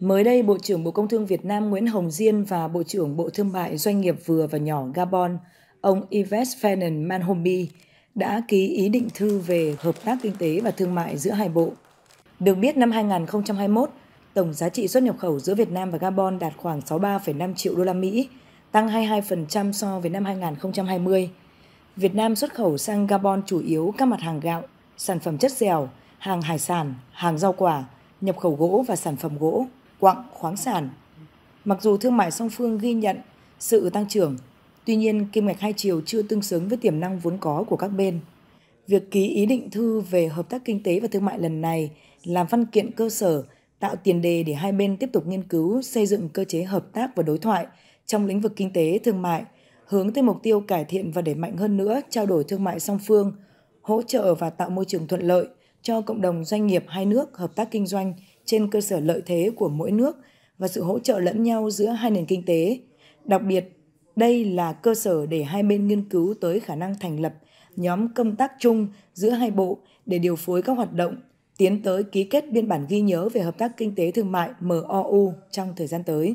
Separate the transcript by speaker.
Speaker 1: Mới đây, Bộ trưởng Bộ Công Thương Việt Nam Nguyễn Hồng Diên và Bộ trưởng Bộ Thương mại Doanh nghiệp vừa và nhỏ Gabon, ông Yves Fernand Manhombi, đã ký ý định thư về hợp tác kinh tế và thương mại giữa hai bộ. Được biết, năm 2021, tổng giá trị xuất nhập khẩu giữa Việt Nam và Gabon đạt khoảng 63,5 triệu đô la Mỹ, tăng 22% so với năm 2020. Việt Nam xuất khẩu sang Gabon chủ yếu các mặt hàng gạo, sản phẩm chất dẻo, hàng hải sản, hàng rau quả, nhập khẩu gỗ và sản phẩm gỗ quặng khoáng sản. Mặc dù thương mại song phương ghi nhận sự tăng trưởng, tuy nhiên kim ngạch hai chiều chưa tương xứng với tiềm năng vốn có của các bên. Việc ký ý định thư về hợp tác kinh tế và thương mại lần này làm văn kiện cơ sở tạo tiền đề để hai bên tiếp tục nghiên cứu xây dựng cơ chế hợp tác và đối thoại trong lĩnh vực kinh tế thương mại, hướng tới mục tiêu cải thiện và đẩy mạnh hơn nữa trao đổi thương mại song phương, hỗ trợ và tạo môi trường thuận lợi cho cộng đồng doanh nghiệp hai nước hợp tác kinh doanh trên cơ sở lợi thế của mỗi nước và sự hỗ trợ lẫn nhau giữa hai nền kinh tế. Đặc biệt, đây là cơ sở để hai bên nghiên cứu tới khả năng thành lập nhóm công tác chung giữa hai bộ để điều phối các hoạt động, tiến tới ký kết biên bản ghi nhớ về hợp tác kinh tế thương mại MOU trong thời gian tới.